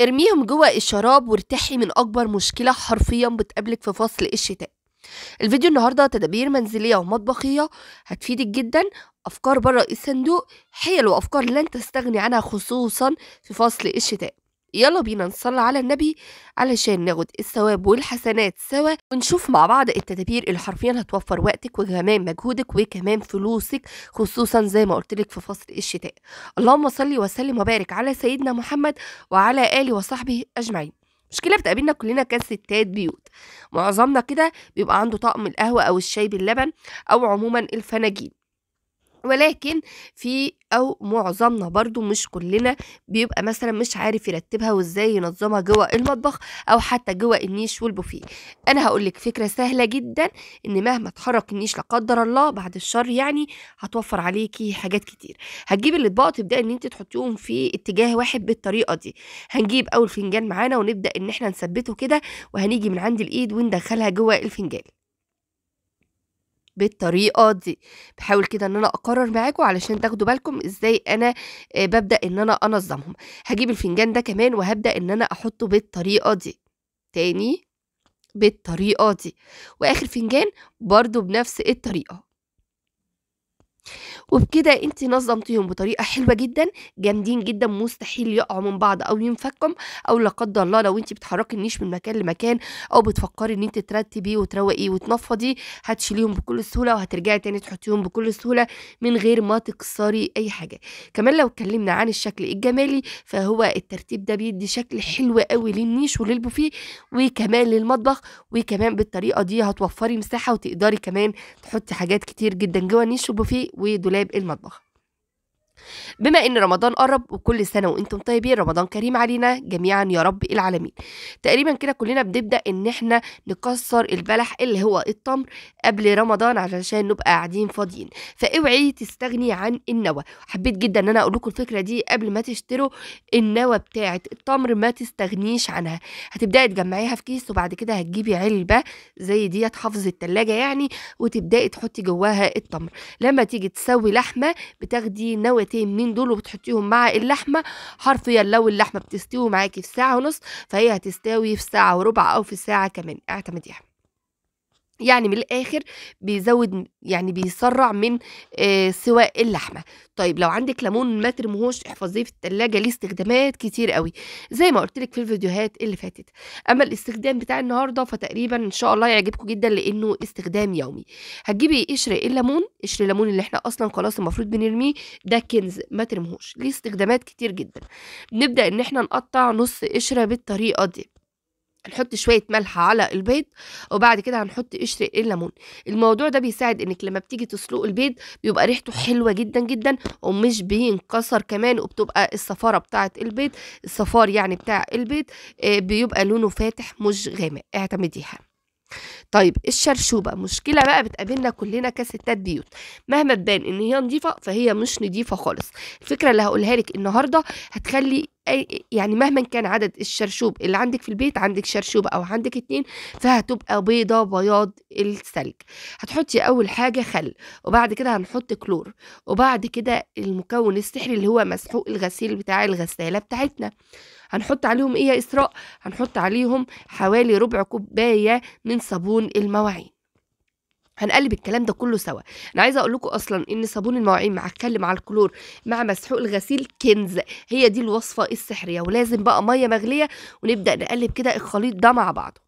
ارميهم جوه الشراب وارتاحي من أكبر مشكلة حرفيا بتقابلك في فصل الشتاء الفيديو النهاردة تدابير منزلية ومطبخية هتفيدك جدا أفكار بره الصندوق حيل وأفكار لن تستغني عنها خصوصا في فصل الشتاء يلا بينا نصلي على النبي علشان ناخد الثواب والحسنات سوا ونشوف مع بعض التدابير اللي حرفيا هتوفر وقتك وكمان مجهودك وكمان فلوسك خصوصا زي ما قلت لك في فصل الشتاء اللهم صل وسلم وبارك على سيدنا محمد وعلى اله وصحبه اجمعين مشكلة بتقابلنا كلنا كستات بيوت معظمنا كده بيبقى عنده طقم القهوة أو الشاي باللبن أو عموما الفناجين ولكن في او معظمنا برضو مش كلنا بيبقى مثلا مش عارف يرتبها وازاي ينظمها جوه المطبخ او حتى جوه النيش والبوفيه انا هقولك فكره سهله جدا ان مهما اتحرك النيش لا قدر الله بعد الشر يعني هتوفر عليكي حاجات كتير هتجيب الاطباق تبداي ان انت تحطيهم في اتجاه واحد بالطريقه دي هنجيب اول فنجان معانا ونبدا ان احنا نثبته كده وهنيجي من عند الايد وندخلها جوه الفنجان بالطريقه دي بحاول كده ان انا اقرر معاكم علشان تاخدوا بالكم ازاي انا آه، ببدا ان انا انظمهم هجيب الفنجان ده كمان وهبدا ان انا احطه بالطريقه دي تاني بالطريقه دي واخر فنجان برضو بنفس الطريقه وبكده انت نظمتيهم بطريقه حلوه جدا جامدين جدا مستحيل يقعوا من بعض او ينفكم او لا قدر الله لو انت بتحركي النيش من مكان لمكان او بتفكري ان انت ترتبي وتروقي وتنفضي هتشيليهم بكل سهوله وهترجعي تاني تحطيهم بكل سهوله من غير ما تكسري اي حاجه كمان لو اتكلمنا عن الشكل الجمالي فهو الترتيب ده بيدي شكل حلو قوي للنيش وللبوفيه وكمان للمطبخ وكمان بالطريقه دي هتوفري مساحه وتقدري كمان تحطي حاجات كتير جدا جوه النيش والبوفيه ودولاب المطبخ بما ان رمضان قرب وكل سنه وانتم طيبين رمضان كريم علينا جميعا يا رب العالمين تقريبا كده كلنا بنبدا ان احنا نكسر البلح اللي هو التمر قبل رمضان علشان نبقى قاعدين فاضيين فاوعي تستغني عن النوى حبيت جدا ان انا اقول لكم الفكره دي قبل ما تشتروا النوى بتاعه التمر ما تستغنيش عنها هتبداي تجمعيها في كيس وبعد كده هتجيبي علبه زي ديت حافظ التلاجة يعني وتبداي تحطي جواها التمر لما تيجي تسوي لحمه بتاخدي نوى الحرفين مين دول وبتحطيهم مع اللحمه حرفيا لو اللحمه بتستوي معاكي في ساعه ونص فهي هتستوي في ساعه وربع او في ساعه كمان اعتمديها يعني من الاخر بيزود يعني بيسرع من سواء اللحمه طيب لو عندك ليمون ما ترميهوش احفظيه في التلاجة ليه استخدامات كتير قوي زي ما قلت لك في الفيديوهات اللي فاتت اما الاستخدام بتاع النهارده فتقريبا ان شاء الله يعجبكم جدا لانه استخدام يومي هتجيبي قشر الليمون قشر الليمون اللي احنا اصلا خلاص المفروض بنرميه ده كنز ما ترميهوش ليه استخدامات كتير جدا نبدا ان احنا نقطع نص قشره بالطريقه دي هنحط شويه ملح على البيض وبعد كده هنحط قشر الليمون الموضوع ده بيساعد انك لما بتيجي تسلق البيض بيبقى ريحته حلوه جدا جدا ومش بينكسر كمان وبتبقى الصفاره بتاعه البيض الصفار يعني بتاع البيض آه، بيبقى لونه فاتح مش غامق اعتمديها طيب الشرشوبه مشكله بقى بتقابلنا كلنا كستات بيوت مهما تبان ان هي نظيفه فهي مش نظيفه خالص الفكره اللي هقولها لك النهارده هتخلي يعني مهما كان عدد الشرشوب اللي عندك في البيت عندك شرشوبة أو عندك اتنين فهتبقى بيضة بياض الثلج هتحطي أول حاجة خل وبعد كده هنحط كلور وبعد كده المكون السحري اللي هو مسحوق الغسيل بتاع الغسالة بتاعتنا هنحط عليهم ايه يا اسراء هنحط عليهم حوالي ربع كوبايه من صابون المواعين هنقلب الكلام ده كله سوا انا عايزه اقول لكم اصلا ان صابون المواعين مع الكل على الكلور مع مسحوق الغسيل كنز هي دي الوصفه السحريه ولازم بقى ميه مغليه ونبدا نقلب كده الخليط ده مع بعضه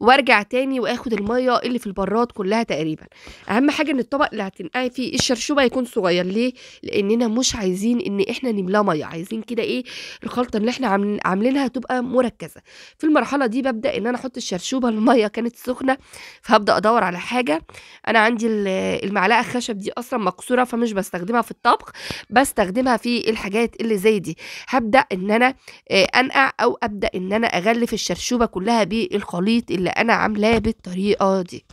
وارجع تاني واخد الميه اللي في البراد كلها تقريبا اهم حاجه ان الطبق اللي هتنقعي فيه الشرشوبه يكون صغير ليه لاننا مش عايزين ان احنا نملاه ميه عايزين كده ايه الخلطه اللي احنا عاملينها تبقى مركزه في المرحله دي ببدا ان انا احط الشرشوبه الميه كانت سخنه فهبدا ادور على حاجه انا عندي المعلقه الخشب دي اصلا مكسوره فمش بستخدمها في الطبخ بستخدمها في الحاجات اللي زي دي هبدا ان انا آه، انقع او ابدا ان انا اغلف الشرشوبه كلها بالخليط اللي اللي انا عاملاه بالطريقه دي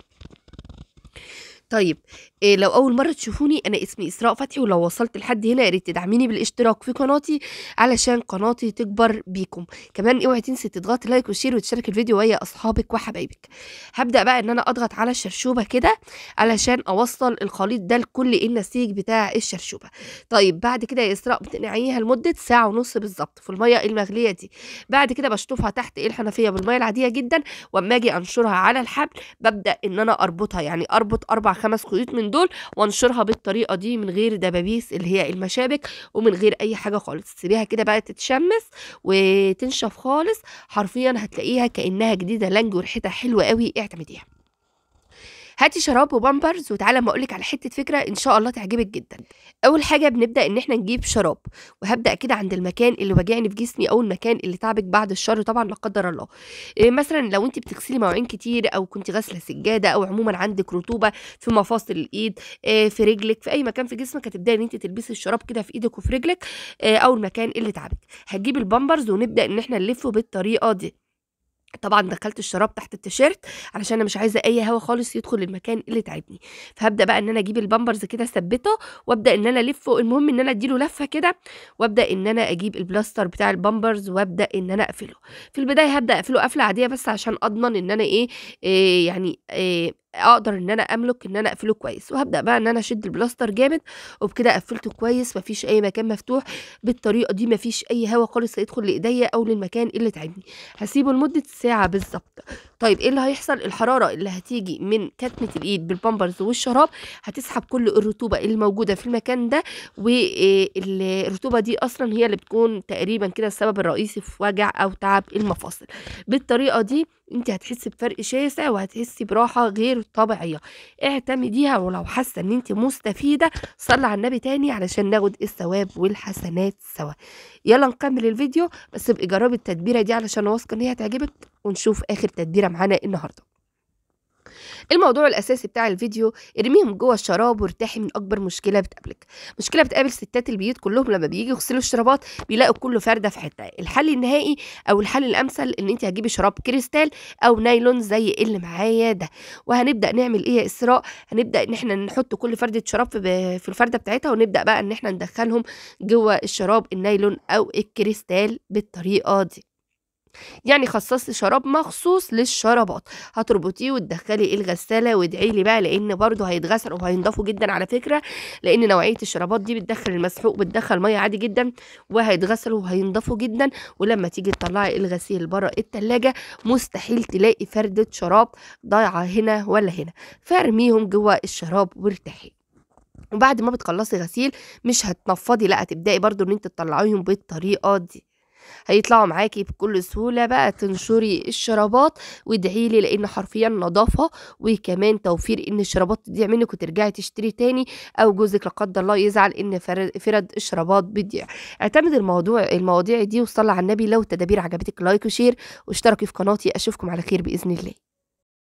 طيب إيه لو اول مره تشوفوني انا اسمي اسراء فتحي ولو وصلت لحد هنا يا ريت تدعميني بالاشتراك في قناتي علشان قناتي تكبر بيكم كمان اوعي تنسي تضغط لايك وشير وتشارك الفيديو ويا اصحابك وحبايبك هبدا بقى ان انا اضغط على الشرشوبه كده علشان اوصل الخليط ده لكل النسيج بتاع الشرشوبه طيب بعد كده يا اسراء بتنقعيها لمده ساعه ونص بالظبط في الميه المغليه دي بعد كده بشطفها تحت إيه الحنفيه بالميه العاديه جدا واما اجي انشرها على الحبل ببدا ان انا اربطها يعني اربط اربع خمس خيوط من دول وانشرها بالطريقه دي من غير دبابيس اللي هي المشابك ومن غير اي حاجه خالص سيبيها كده بقى تتشمس وتنشف خالص حرفيا هتلاقيها كانها جديده لانج وريحتها حلوه قوي اعتمديها هاتي شراب وبامبرز وتعالى ما اقولك على حته فكره ان شاء الله تعجبك جدا اول حاجه بنبدا ان احنا نجيب شراب وهبدا كده عند المكان اللي واجعني في جسمي او المكان اللي تعبك بعد الشر طبعا لا قدر الله إيه مثلا لو انت بتغسلي مواعين كتير او كنت غاسله سجاده او عموما عندك رطوبه في مفاصل الايد إيه في رجلك في اي مكان في جسمك هتبداي ان انت تلبسي الشراب كده في ايدك وفي رجلك إيه او المكان اللي تعبك هتجيب البامبرز ونبدا ان احنا نلفه بالطريقه دي طبعا دخلت الشراب تحت التيشيرت علشان انا مش عايزه اي هوا خالص يدخل المكان اللي تعبني فهبدا بقى ان انا اجيب البامبرز كده اثبته وابدا ان انا الفه المهم ان انا اديله لفه كده وابدا ان انا اجيب البلاستر بتاع البامبرز وابدا ان انا اقفله في البدايه هبدا اقفله قفله عاديه بس عشان اضمن ان انا ايه, إيه يعني إيه اقدر ان انا املك ان انا اقفله كويس وهبدا بقى ان انا اشد البلاستر جامد وبكده قفلته كويس مفيش اي مكان مفتوح بالطريقه دي مفيش اي هواء خالص هيدخل لايديا او للمكان اللي تعبني هسيبه لمده ساعه بالظبط طيب ايه اللي هيحصل الحراره اللي هتيجي من كتمه الايد بالبامبرز والشراب هتسحب كل الرطوبه اللي موجوده في المكان ده والرطوبه آه، دي اصلا هي اللي بتكون تقريبا كده السبب الرئيسي في وجع او تعب المفاصل بالطريقه دي انت هتحسي بفرق شاسع وهتحسي براحه غير طبيعيه اعتمديها ولو حاسه ان انت مستفيده صلي على النبي تاني علشان ناخد الثواب والحسنات سوا يلا نكمل الفيديو بس ابقي جربي التدبيره دي علشان واثقه ان هي هتعجبك ونشوف اخر تدبيره معانا النهارده الموضوع الاساسي بتاع الفيديو ارميهم جوه الشراب وارتاحي من اكبر مشكله بتقابلك مشكله بتقابل ستات البيوت كلهم لما بييجوا يغسلوا الشرابات بيلاقوا كله فرده في حته الحل النهائي او الحل الامثل ان انت هتجيبي شراب كريستال او نايلون زي اللي معايا ده وهنبدا نعمل ايه يا اسراء هنبدا ان احنا نحط كل فرده شراب في الفرده بتاعتها ونبدا بقى ان احنا ندخلهم جوه الشراب النايلون او الكريستال بالطريقه دي يعني خصصت شراب مخصوص للشرابات هتربطيه وتدخلي الغساله وادعي لي بقى لان برده هيتغسل وهينضفوا جدا على فكره لان نوعيه الشرابات دي بتدخل المسحوق بتدخل ميه عادي جدا وهيتغسلوا وهينضفوا جدا ولما تيجي تطلعي الغسيل بره التلاجة مستحيل تلاقي فردة شراب ضايعة هنا ولا هنا فارميهم جوه الشراب وارتاحي وبعد ما بتخلصي غسيل مش هتنفضي لا هتبداي برضو ان انت تطلعيهم بالطريقه دي هيطلعوا معاكي بكل سهولة بقى تنشري الشرابات وادعي لي لأن حرفيا نظافة وكمان توفير إن الشرابات تضيع منك وترجعي تشتري تاني أو جوزك لا قدر الله يزعل إن فرد الشرابات بتضيع اعتمد الموضوع المواضيع دي وصلى على النبي لو التدابير عجبتك لايك وشير واشتركي في قناتي أشوفكم على خير بإذن الله